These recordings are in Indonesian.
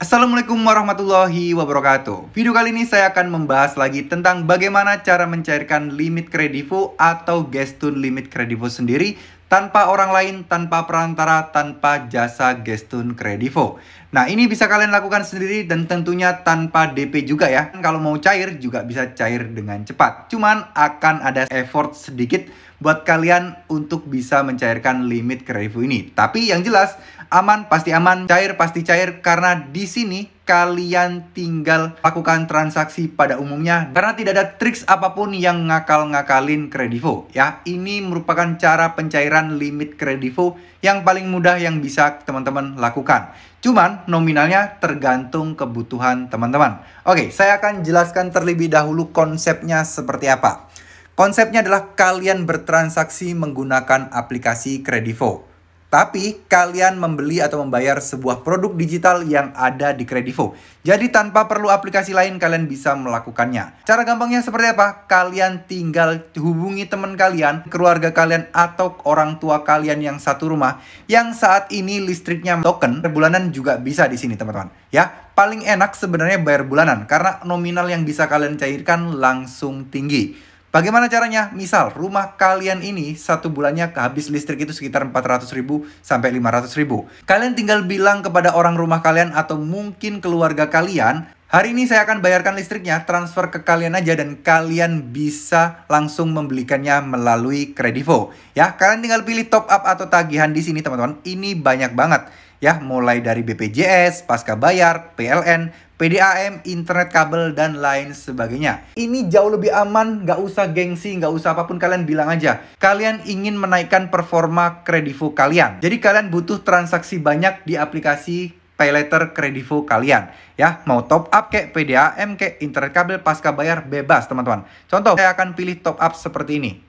Assalamualaikum warahmatullahi wabarakatuh Video kali ini saya akan membahas lagi tentang bagaimana cara mencairkan limit kredivo atau gestun limit kredivo sendiri tanpa orang lain, tanpa perantara, tanpa jasa gestun kredivo. Nah, ini bisa kalian lakukan sendiri dan tentunya tanpa DP juga ya. Kalau mau cair juga bisa cair dengan cepat. Cuman akan ada effort sedikit buat kalian untuk bisa mencairkan limit kredivo ini. Tapi yang jelas aman pasti aman, cair pasti cair karena di sini kalian tinggal lakukan transaksi pada umumnya karena tidak ada triks apapun yang ngakal-ngakalin kredivo ya. Ini merupakan cara pencairan limit kredivo yang paling mudah yang bisa teman-teman lakukan. Cuman nominalnya tergantung kebutuhan teman-teman. Oke, saya akan jelaskan terlebih dahulu konsepnya seperti apa. Konsepnya adalah kalian bertransaksi menggunakan aplikasi Kredivo tapi kalian membeli atau membayar sebuah produk digital yang ada di Kredivo. Jadi tanpa perlu aplikasi lain kalian bisa melakukannya. Cara gampangnya seperti apa? Kalian tinggal hubungi teman kalian, keluarga kalian atau orang tua kalian yang satu rumah yang saat ini listriknya token per bulanan juga bisa di sini teman-teman. Ya, paling enak sebenarnya bayar bulanan karena nominal yang bisa kalian cairkan langsung tinggi. Bagaimana caranya? Misal rumah kalian ini satu bulannya kehabis listrik itu sekitar 400 ribu sampai 500 ribu. Kalian tinggal bilang kepada orang rumah kalian atau mungkin keluarga kalian, hari ini saya akan bayarkan listriknya, transfer ke kalian aja dan kalian bisa langsung membelikannya melalui Kredivo. Ya, kalian tinggal pilih top up atau tagihan di sini teman-teman. Ini banyak banget ya mulai dari BPJS, pasca bayar, PLN, PDAM, internet kabel, dan lain sebagainya. Ini jauh lebih aman, nggak usah gengsi, nggak usah apapun kalian bilang aja. Kalian ingin menaikkan performa kredivo kalian. Jadi kalian butuh transaksi banyak di aplikasi Paylater kredivo kalian ya mau top up ke PDAM ke internet kabel pasca bayar bebas teman-teman contoh saya akan pilih top up seperti ini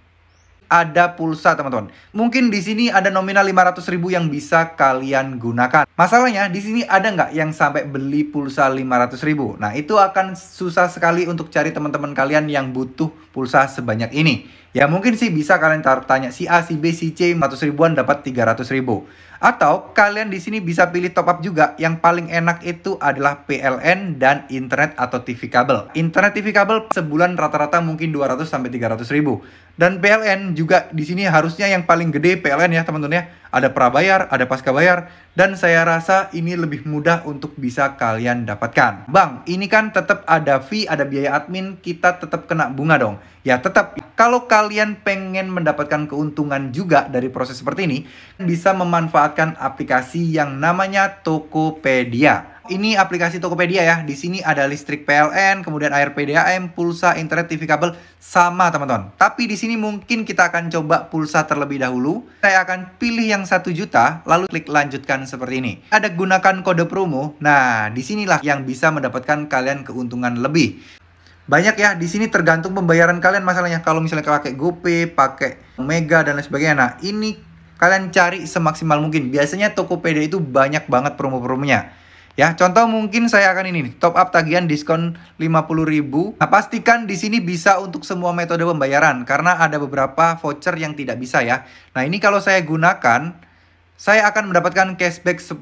ada pulsa teman-teman. Mungkin di sini ada nominal 500 ribu yang bisa kalian gunakan. Masalahnya di sini ada nggak yang sampai beli pulsa 500 ribu? Nah itu akan susah sekali untuk cari teman-teman kalian yang butuh pulsa sebanyak ini. Ya mungkin sih bisa kalian tanya si A, si B, si C 100 ribuan dapat 300 ribu. Atau kalian di sini bisa pilih top up juga. Yang paling enak itu adalah PLN dan internet atau TV kabel. Internet TV kabel sebulan rata-rata mungkin 200 sampai 300 ribu. Dan PLN juga di sini harusnya yang paling gede PLN ya teman-teman ya ada prabayar, ada pasca bayar, dan saya rasa ini lebih mudah untuk bisa kalian dapatkan. Bang, ini kan tetap ada fee, ada biaya admin, kita tetap kena bunga dong. Ya tetap, kalau kalian pengen mendapatkan keuntungan juga dari proses seperti ini, bisa memanfaatkan aplikasi yang namanya Tokopedia ini aplikasi Tokopedia ya. Di sini ada listrik PLN, kemudian air PDAM, pulsa, internet, TV kabel, sama teman-teman. Tapi di sini mungkin kita akan coba pulsa terlebih dahulu. Saya akan pilih yang satu juta, lalu klik lanjutkan seperti ini. Ada gunakan kode promo. Nah, disinilah yang bisa mendapatkan kalian keuntungan lebih. Banyak ya, di sini tergantung pembayaran kalian masalahnya. Kalau misalnya pakai GoPay, pakai Mega, dan lain sebagainya. Nah, ini kalian cari semaksimal mungkin. Biasanya Tokopedia itu banyak banget promo-promonya. Ya, contoh mungkin saya akan ini nih, top up tagihan diskon 50.000. Nah, pastikan di sini bisa untuk semua metode pembayaran karena ada beberapa voucher yang tidak bisa ya. Nah, ini kalau saya gunakan saya akan mendapatkan cashback 10.000.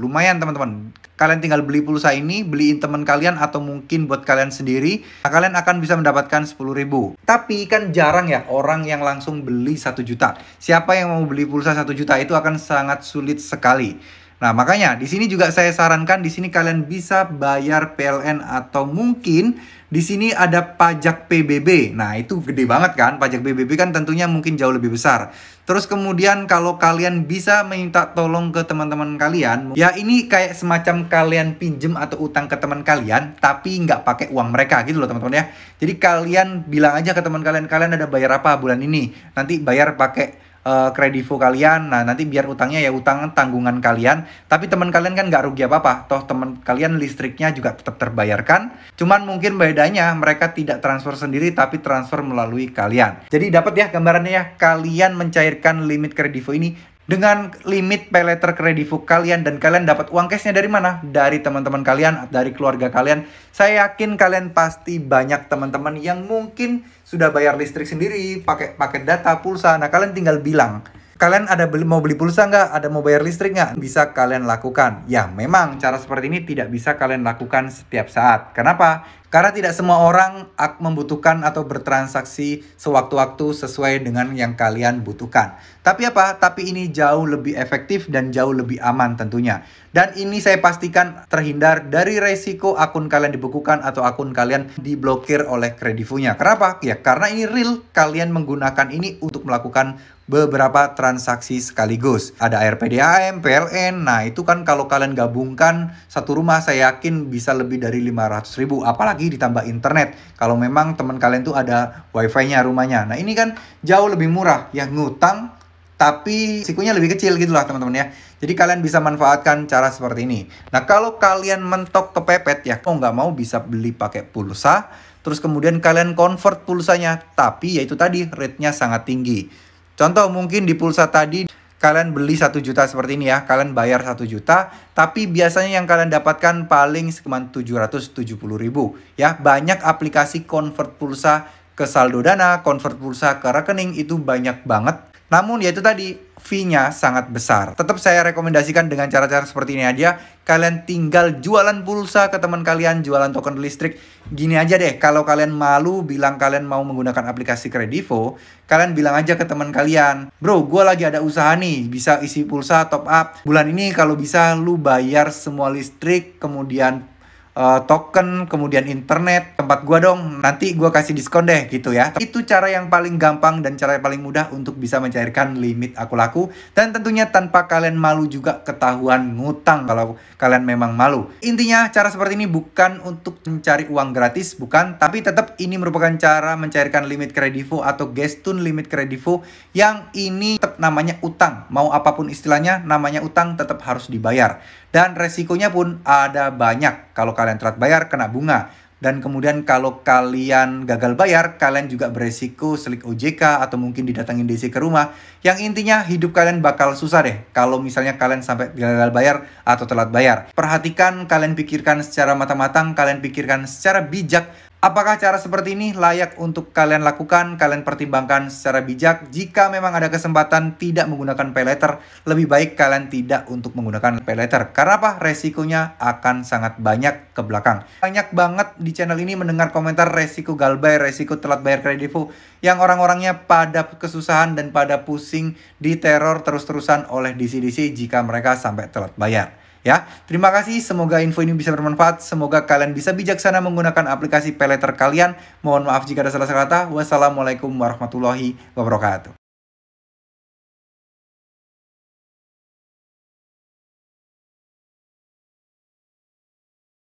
Lumayan teman-teman. Kalian tinggal beli pulsa ini, beliin teman kalian atau mungkin buat kalian sendiri, nah, kalian akan bisa mendapatkan 10.000. Tapi kan jarang ya orang yang langsung beli 1 juta. Siapa yang mau beli pulsa 1 juta itu akan sangat sulit sekali. Nah, makanya di sini juga saya sarankan di sini kalian bisa bayar PLN atau mungkin di sini ada pajak PBB. Nah, itu gede banget kan? Pajak PBB kan tentunya mungkin jauh lebih besar. Terus kemudian kalau kalian bisa minta tolong ke teman-teman kalian, ya ini kayak semacam kalian pinjem atau utang ke teman kalian, tapi nggak pakai uang mereka gitu loh teman-teman ya. Jadi kalian bilang aja ke teman kalian, kalian ada bayar apa bulan ini? Nanti bayar pakai uh, kalian. Nah, nanti biar utangnya ya utang tanggungan kalian. Tapi teman kalian kan nggak rugi apa-apa. Toh teman kalian listriknya juga tetap terbayarkan. Cuman mungkin bedanya mereka tidak transfer sendiri tapi transfer melalui kalian. Jadi dapat ya gambarannya ya kalian mencairkan limit kredivo ini dengan limit pay letter kredivo kalian dan kalian dapat uang cashnya dari mana? Dari teman-teman kalian, dari keluarga kalian. Saya yakin kalian pasti banyak teman-teman yang mungkin sudah bayar listrik sendiri, pakai pakai data pulsa. Nah, kalian tinggal bilang, kalian ada beli, mau beli pulsa nggak? Ada mau bayar listrik nggak? Bisa kalian lakukan. Ya, memang cara seperti ini tidak bisa kalian lakukan setiap saat. Kenapa? Karena tidak semua orang membutuhkan atau bertransaksi sewaktu-waktu sesuai dengan yang kalian butuhkan. Tapi apa? Tapi ini jauh lebih efektif dan jauh lebih aman tentunya. Dan ini saya pastikan terhindar dari resiko akun kalian dibekukan atau akun kalian diblokir oleh kredivunya. Kenapa? Ya karena ini real, kalian menggunakan ini untuk melakukan beberapa transaksi sekaligus. Ada RPDAM, PLN, nah itu kan kalau kalian gabungkan satu rumah saya yakin bisa lebih dari 500 ribu. Apalagi lagi ditambah internet kalau memang teman kalian tuh ada wifi-nya rumahnya nah ini kan jauh lebih murah ya ngutang tapi sikunya lebih kecil gitu lah teman-teman ya. Jadi kalian bisa manfaatkan cara seperti ini. Nah kalau kalian mentok kepepet ya, kok nggak mau bisa beli pakai pulsa, terus kemudian kalian convert pulsanya, tapi yaitu tadi rate-nya sangat tinggi. Contoh mungkin di pulsa tadi kalian beli satu juta seperti ini ya, kalian bayar satu juta, tapi biasanya yang kalian dapatkan paling sekitar tujuh puluh ribu. Ya, banyak aplikasi convert pulsa ke saldo dana, convert pulsa ke rekening itu banyak banget namun ya itu tadi fee-nya sangat besar. Tetap saya rekomendasikan dengan cara-cara seperti ini aja. Kalian tinggal jualan pulsa ke teman kalian, jualan token listrik. Gini aja deh, kalau kalian malu bilang kalian mau menggunakan aplikasi Kredivo, kalian bilang aja ke teman kalian, bro, gue lagi ada usaha nih, bisa isi pulsa top up. Bulan ini kalau bisa lu bayar semua listrik, kemudian uh, token, kemudian internet, tempat gua dong. Nanti gua kasih diskon deh gitu ya. Itu cara yang paling gampang dan cara yang paling mudah untuk bisa mencairkan limit aku laku dan tentunya tanpa kalian malu juga ketahuan ngutang kalau kalian memang malu. Intinya cara seperti ini bukan untuk mencari uang gratis, bukan, tapi tetap ini merupakan cara mencairkan limit kredivo atau gestun limit kredivo yang ini tetap namanya utang. Mau apapun istilahnya, namanya utang tetap harus dibayar. Dan resikonya pun ada banyak. Kalau kalian telat bayar, kena bunga. Dan kemudian kalau kalian gagal bayar, kalian juga beresiko selik OJK atau mungkin didatangin DC ke rumah. Yang intinya hidup kalian bakal susah deh kalau misalnya kalian sampai gagal bayar atau telat bayar. Perhatikan, kalian pikirkan secara matang-matang, kalian pikirkan secara bijak Apakah cara seperti ini layak untuk kalian lakukan? Kalian pertimbangkan secara bijak. Jika memang ada kesempatan tidak menggunakan pay letter, lebih baik kalian tidak untuk menggunakan pay letter. Karena apa? Resikonya akan sangat banyak ke belakang. Banyak banget di channel ini mendengar komentar resiko galbay, resiko telat bayar kredivo yang orang-orangnya pada kesusahan dan pada pusing diteror terus-terusan oleh DC-DC jika mereka sampai telat bayar. Ya, terima kasih. Semoga info ini bisa bermanfaat. Semoga kalian bisa bijaksana menggunakan aplikasi peleter kalian. Mohon maaf jika ada salah-salah kata. Wassalamualaikum warahmatullahi wabarakatuh.